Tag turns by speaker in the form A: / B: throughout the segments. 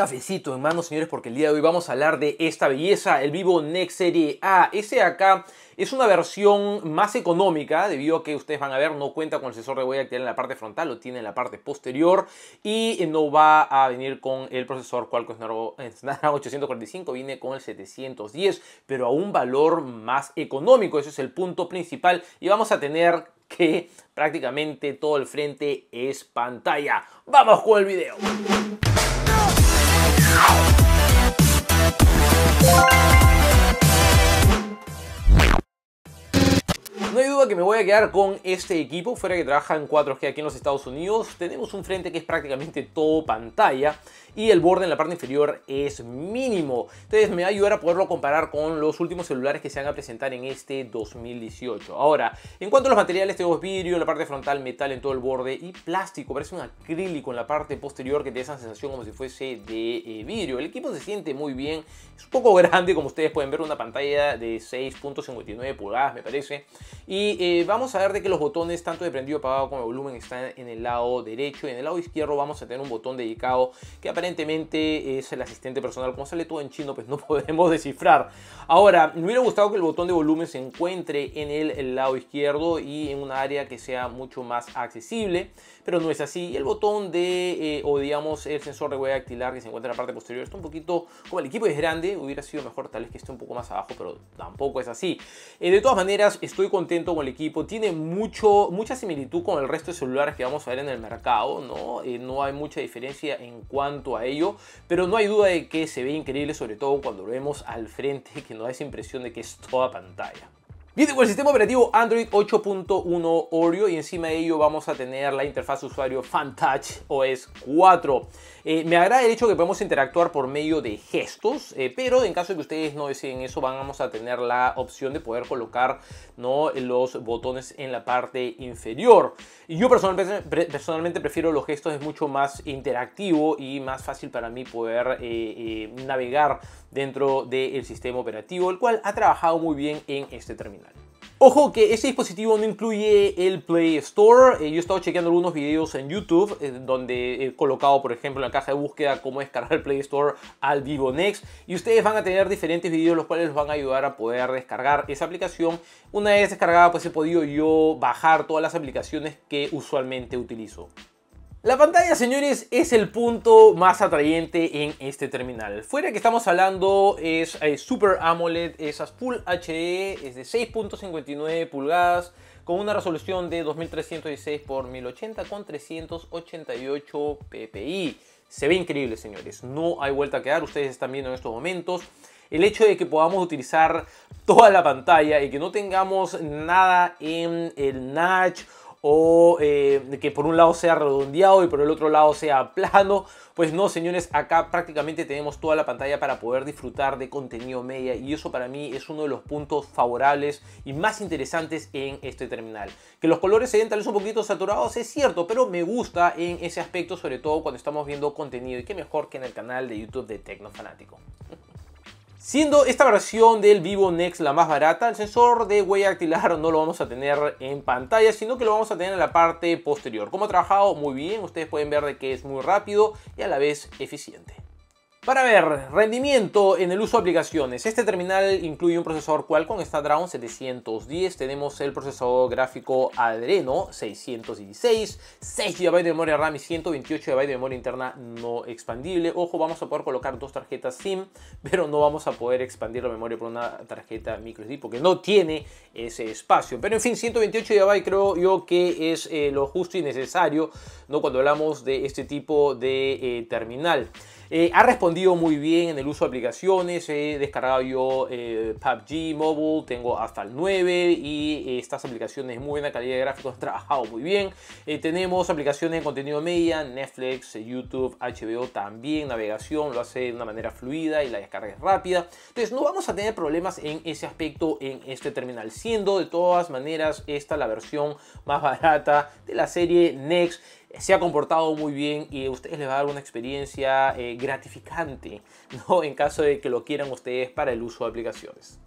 A: cafecito en manos señores, porque el día de hoy vamos a hablar de esta belleza, el Vivo Next Serie A. Ese acá es una versión más económica, debido a que ustedes van a ver, no cuenta con el sensor de huella que tiene en la parte frontal, lo tiene en la parte posterior y eh, no va a venir con el procesador Qualcomm Snapdragon 845, viene con el 710, pero a un valor más económico, ese es el punto principal y vamos a tener que prácticamente todo el frente es pantalla. ¡Vamos con el video! No hay duda que me voy a quedar con este equipo, fuera que trabaja en 4G aquí en los Estados Unidos. Tenemos un frente que es prácticamente todo pantalla y el borde en la parte inferior es mínimo. Entonces me va a ayudar a poderlo comparar con los últimos celulares que se van a presentar en este 2018. Ahora, en cuanto a los materiales, tengo vidrio, en la parte frontal, metal en todo el borde y plástico. Parece un acrílico en la parte posterior que tiene da esa sensación como si fuese de eh, vidrio. El equipo se siente muy bien, es un poco grande como ustedes pueden ver, una pantalla de 6.59 pulgadas me parece. Y eh, vamos a ver de que los botones, tanto de prendido apagado como de volumen, están en el lado derecho y en el lado izquierdo vamos a tener un botón dedicado que aparece aparentemente es el asistente personal. Como sale todo en chino, pues no podemos descifrar. Ahora, me hubiera gustado que el botón de volumen se encuentre en el, lado izquierdo y en un área que sea mucho más accesible, pero no es así. El botón de, eh, o digamos, el sensor de huella dactilar que se encuentra en la parte posterior está un poquito, como el equipo es grande, hubiera sido mejor tal vez que esté un poco más abajo, pero tampoco es así. Eh, de todas maneras, estoy contento con el equipo. Tiene mucho, mucha similitud con el resto de celulares que vamos a ver en el mercado, ¿no? Eh, no hay mucha diferencia en cuanto a ello, pero no hay duda de que se ve increíble, sobre todo cuando lo vemos al frente, que nos da esa impresión de que es toda pantalla. Bien, con el sistema operativo Android 8.1 Oreo y encima de ello vamos a tener la interfaz usuario FanTouch OS 4. Eh, me agrada el hecho que podemos interactuar por medio de gestos, eh, pero en caso de que ustedes no deseen eso, vamos a tener la opción de poder colocar ¿no? los botones en la parte inferior. Yo personalmente, prefiero los gestos, es mucho más interactivo y más fácil para mí poder eh, navegar dentro del sistema operativo, el cual ha trabajado muy bien en este terminal. Ojo que este dispositivo no incluye el Play Store. Eh, yo he estado chequeando algunos videos en YouTube eh, donde he colocado, por ejemplo, en la caja de búsqueda cómo descargar el Play Store al Vivo Next. Y ustedes van a tener diferentes videos los cuales los van a ayudar a poder descargar esa aplicación. Una vez descargada, pues he podido yo bajar todas las aplicaciones que usualmente utilizo. La pantalla, señores, es el punto más atrayente en este terminal. Fuera que estamos hablando es eh, Super AMOLED, esas Full HD, es de 6.59 pulgadas, con una resolución de 2316 x 1080 con 388 ppi. Se ve increíble, señores. No hay vuelta a quedar, ustedes están viendo en estos momentos. El hecho de que podamos utilizar toda la pantalla y que no tengamos nada en el notch o eh, que por un lado sea redondeado y por el otro lado sea plano. Pues no, señores, acá prácticamente tenemos toda la pantalla para poder disfrutar de contenido media y eso para mí es uno de los puntos favorables y más interesantes en este terminal. Que los colores se den tal vez un poquito saturados es cierto, pero me gusta en ese aspecto, sobre todo cuando estamos viendo contenido y qué mejor que en el canal de YouTube de Tecnofanático Fanático. Siendo esta versión del Vivo Next la más barata, el sensor de huella dactilar no lo vamos a tener en pantalla, sino que lo vamos a tener en la parte posterior. Como ha trabajado muy bien, ustedes pueden ver que es muy rápido y a la vez eficiente. Para ver, rendimiento en el uso de aplicaciones. Este terminal incluye un procesador Qualcomm Snapdragon 710, tenemos el procesador gráfico Adreno 616, 6 GB de memoria RAM y 128 GB de memoria interna no expandible. Ojo, vamos a poder colocar dos tarjetas SIM, pero no vamos a poder expandir la memoria por una tarjeta microSD porque no tiene ese espacio. Pero en fin, 128 GB creo yo que es eh, lo justo y necesario ¿no? cuando hablamos de este tipo de eh, terminal. Eh, ha respondido muy bien en el uso de aplicaciones. He descargado yo eh, PUBG Mobile, tengo hasta el 9 y eh, estas aplicaciones muy buena calidad de gráficos han trabajado muy bien. tenemos aplicaciones de contenido media, Netflix, YouTube, HBO también, navegación, lo hace de una manera fluida y la descarga es rápida. Entonces no vamos a tener problemas en ese aspecto en este terminal, siendo de todas maneras esta la versión más barata de la serie Next se ha comportado muy bien y a ustedes les va a dar una experiencia eh, gratificante, En caso de que lo quieran ustedes para el uso de aplicaciones.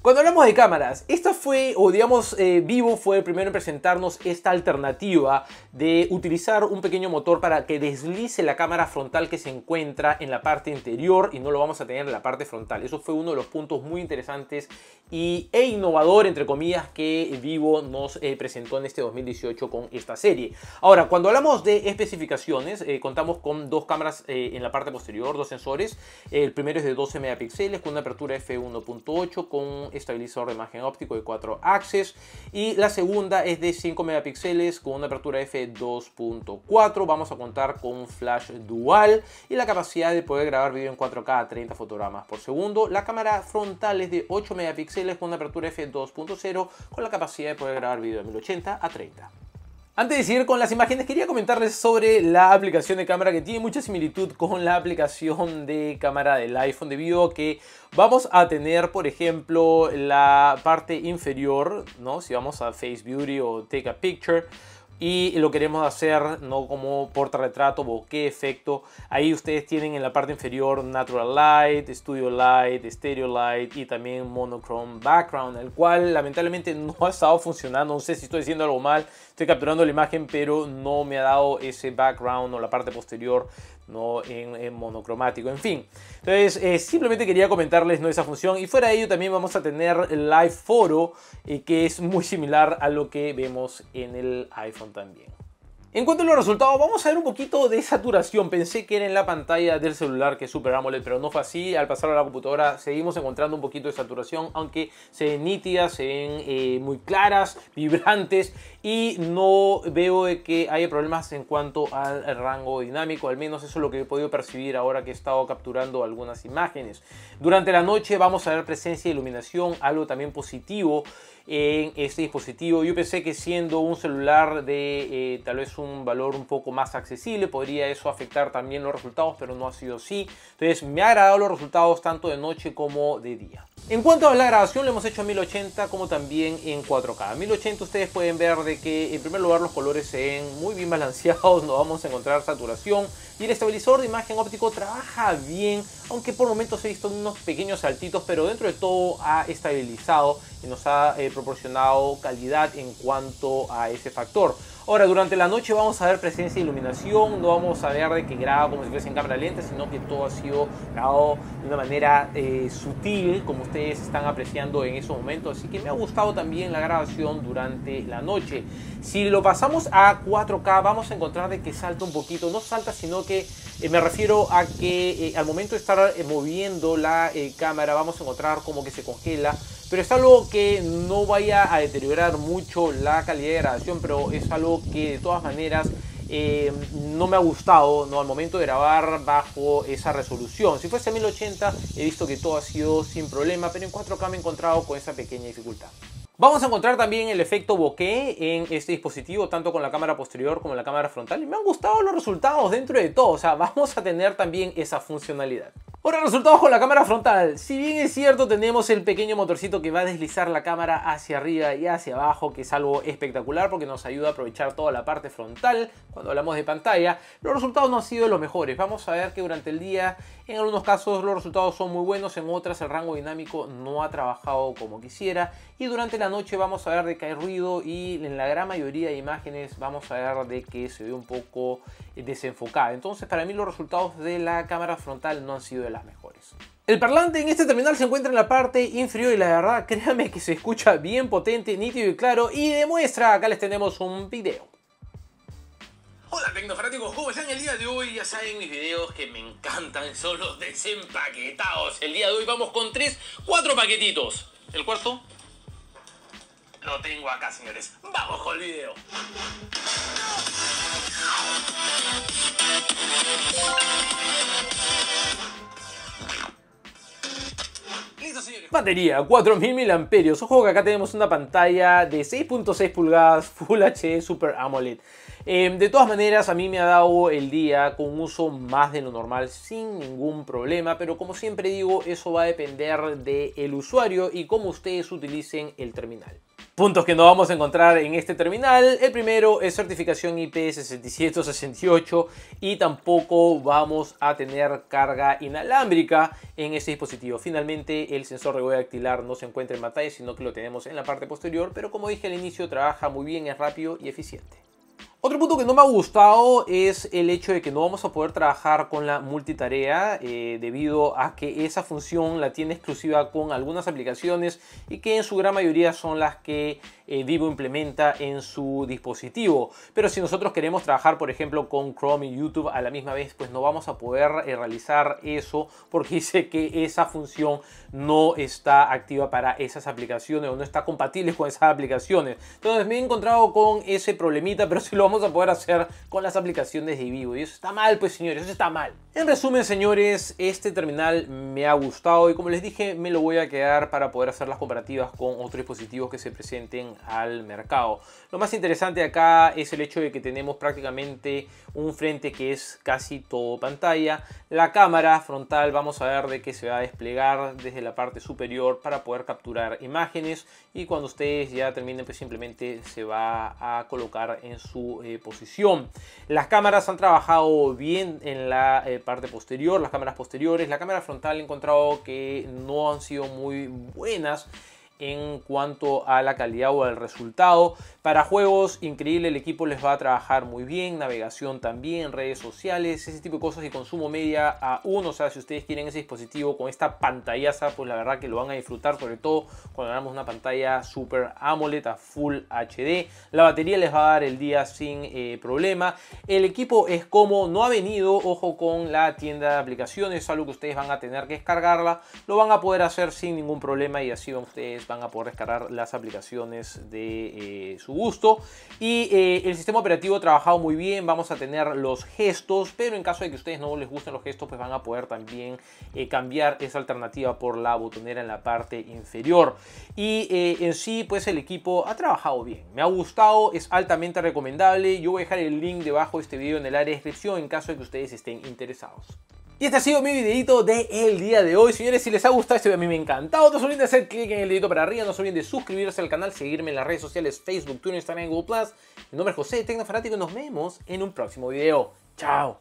A: Cuando hablamos de cámaras, esta fue, o digamos, eh, Vivo fue el primero en presentarnos esta alternativa de utilizar un pequeño motor para que deslice la cámara frontal que se encuentra en la parte interior y no lo vamos a tener en la parte frontal. Eso fue uno de los puntos muy interesantes y, e innovador, entre comillas, que Vivo nos eh, presentó en este 2018 con esta serie. Ahora, cuando hablamos de especificaciones, eh, contamos con dos cámaras en la parte posterior, dos sensores. El primero es de 12 megapíxeles con una apertura f1.8 con estabilizador de imagen óptico de 4 axes y la segunda es de 5 megapíxeles con una apertura f2.4. Vamos a contar con un flash dual y la capacidad de poder grabar vídeo en 4K a 30 fotogramas por segundo. La cámara frontal es de 8 megapíxeles con una apertura f2.0 con la capacidad de poder grabar vídeo en 1080 a 30. Antes de seguir con las imágenes, quería comentarles sobre la aplicación de cámara que tiene mucha similitud con la aplicación de cámara del iPhone debido a que vamos a tener, por ejemplo, la parte inferior, ¿no? Si vamos a Face Beauty o Take a Picture, y lo queremos hacer no como portarretrato, bokeh, efecto. Ahí ustedes tienen en la parte inferior Natural Light, Studio Light, Stereo Light y también Monochrome Background, el cual lamentablemente no ha estado funcionando. No sé si estoy diciendo algo mal, estoy capturando la imagen, pero no me ha dado ese background o la parte posterior no en, monocromático, en fin. Entonces, eh, simplemente quería comentarles ¿no? esa función y fuera de ello también vamos a tener el Live Foro, eh, que es muy similar a lo que vemos en el iPhone también. En cuanto a los resultados, vamos a ver un poquito de saturación. Pensé que era en la pantalla del celular que es Super AMOLED, pero no fue así. Al pasar a la computadora seguimos encontrando un poquito de saturación, aunque se ven nítidas, se ven eh, muy claras, vibrantes y no veo que haya problemas en cuanto al rango dinámico. Al menos eso es lo que he podido percibir ahora que he estado capturando algunas imágenes. Durante la noche vamos a ver presencia de iluminación, algo también positivo en este dispositivo. Yo pensé que siendo un celular de eh, tal vez un valor un poco más accesible, podría eso afectar también los resultados, pero no ha sido así. Entonces me ha agradado los resultados tanto de noche como de día. En cuanto a la grabación, lo hemos hecho en 1080 como también en 4K. En 1080 ustedes pueden ver de que en primer lugar los colores se ven muy bien balanceados, no vamos a encontrar saturación y el estabilizador de imagen óptico trabaja bien, aunque por momentos he visto unos pequeños saltitos, pero dentro de todo ha estabilizado y nos ha eh, proporcionado calidad en cuanto a ese factor. Ahora, durante la noche vamos a ver presencia de iluminación, no vamos a ver de que graba como si fuese en cámara lenta, sino que todo ha sido grabado de una manera eh, sutil, como ustedes están apreciando en esos momentos. Así que me ha gustado también la grabación durante la noche. Si lo pasamos a 4K, vamos a encontrar de que salta un poquito, no salta, sino que eh, me refiero a que eh, al momento de estar moviendo la cámara, vamos a encontrar como que se congela pero es algo que no vaya a deteriorar mucho la calidad de grabación, pero es algo que de todas maneras eh, no me ha gustado ¿no? al momento de grabar bajo esa resolución. Si fuese 1080 he visto que todo ha sido sin problema, pero en 4K me he encontrado con esa pequeña dificultad. Vamos a encontrar también el efecto bokeh en este dispositivo, tanto con la cámara posterior como la cámara frontal. Y me han gustado los resultados dentro de todo, o sea, vamos a tener también esa funcionalidad. Ahora resultados con la cámara frontal. Si bien es cierto, tenemos el pequeño motorcito que va a deslizar la cámara hacia arriba y hacia abajo, que es algo espectacular porque nos ayuda a aprovechar toda la parte frontal cuando hablamos de pantalla. Los resultados no han sido los mejores. Vamos a ver que durante el día, en algunos casos los resultados son muy buenos, en otras el rango dinámico no ha trabajado como quisiera. Y durante la noche vamos a ver de que hay ruido y en la gran mayoría de imágenes vamos a ver de que se ve un poco desenfocada. Entonces para mí los resultados de la cámara frontal no han sido de las mejores. El parlante en este terminal se encuentra en la parte inferior y la verdad créanme que se escucha bien potente, nítido y claro y demuestra, acá les tenemos un video. Hola tecnofanáticos, ya en El día de hoy ya saben mis videos que me encantan, son los desempaquetados. El día de hoy vamos con tres, cuatro paquetitos. El cuarto lo tengo acá, señores. Vamos con el video. Batería, 4000 mAh. Ojo que acá tenemos una pantalla de 6.6 pulgadas Full HD Super AMOLED. Em, de todas maneras, a mí me ha dado el día con uso más de lo normal sin ningún problema, pero como siempre digo, eso va a depender del usuario y cómo ustedes utilicen el terminal puntos que no vamos a encontrar en este terminal. El primero es certificación IP6768 y tampoco vamos a tener carga inalámbrica en este dispositivo. Finalmente el sensor de huella dactilar no se encuentra en pantalla sino que lo tenemos en la parte posterior, pero como dije al inicio trabaja muy bien, es rápido y eficiente. Otro punto que no me ha gustado es el hecho de que no vamos a poder trabajar con la multitarea eh, debido a que esa función la tiene exclusiva con algunas aplicaciones y que en su gran mayoría son las que eh, Vivo implementa en su dispositivo. Pero si nosotros queremos trabajar, por ejemplo, con Chrome y YouTube a la misma vez, pues no vamos a poder eh, realizar eso porque dice que esa función no está activa para esas aplicaciones o no está compatible con esas aplicaciones. Entonces me he encontrado con ese problemita, pero si lo vamos a poder hacer con las aplicaciones de Vivo. Y eso está mal, pues señores, eso está mal. En resumen, señores, este terminal me ha gustado y como les dije, me lo voy a quedar para poder hacer las comparativas con otros dispositivos que se presenten al mercado. Lo más interesante acá es el hecho de que tenemos prácticamente un frente que es casi todo pantalla. La cámara frontal vamos a ver de que se va a desplegar desde la parte superior para poder capturar imágenes y cuando ustedes ya terminen pues simplemente se va a colocar en su eh, posición. Las cámaras han trabajado bien en la eh, parte posterior, las cámaras posteriores. La cámara frontal he encontrado que no han sido muy buenas en cuanto a la calidad o al resultado. Para juegos, increíble, el equipo les va a trabajar muy bien, navegación también, redes sociales, ese tipo de cosas y consumo media a uno. O sea, si ustedes quieren ese dispositivo con esta pantallaza, pues la verdad que lo van a disfrutar, sobre todo cuando hagamos una pantalla Super AMOLED a Full HD. La batería les va a dar el día sin eh, problema. El equipo es como no ha venido, ojo con la tienda de aplicaciones, algo que ustedes van a tener que descargarla, lo van a poder hacer sin ningún problema y así van ustedes van a poder descargar las aplicaciones de eh, su gusto. Y eh, el sistema operativo ha trabajado muy bien, vamos a tener los gestos, pero en caso de que ustedes no les gusten los gestos, pues van a poder también eh, cambiar esa alternativa por la botonera en la parte inferior. Y en sí, pues el equipo ha trabajado bien, me ha gustado, es altamente recomendable. Yo voy a dejar el link debajo de este video en el área de descripción en caso de que ustedes estén interesados. Y este ha sido mi videito del el día de hoy. Señores, si les ha gustado este video, a mí me ha encantado. No se olviden de hacer clic en el dedito para arriba. No se olviden de suscribirse al canal, seguirme en las redes sociales, Facebook, Twitter, Instagram, y Google+. Mi nombre es José, Tecnofanático, y nos vemos en un próximo video. ¡Chao!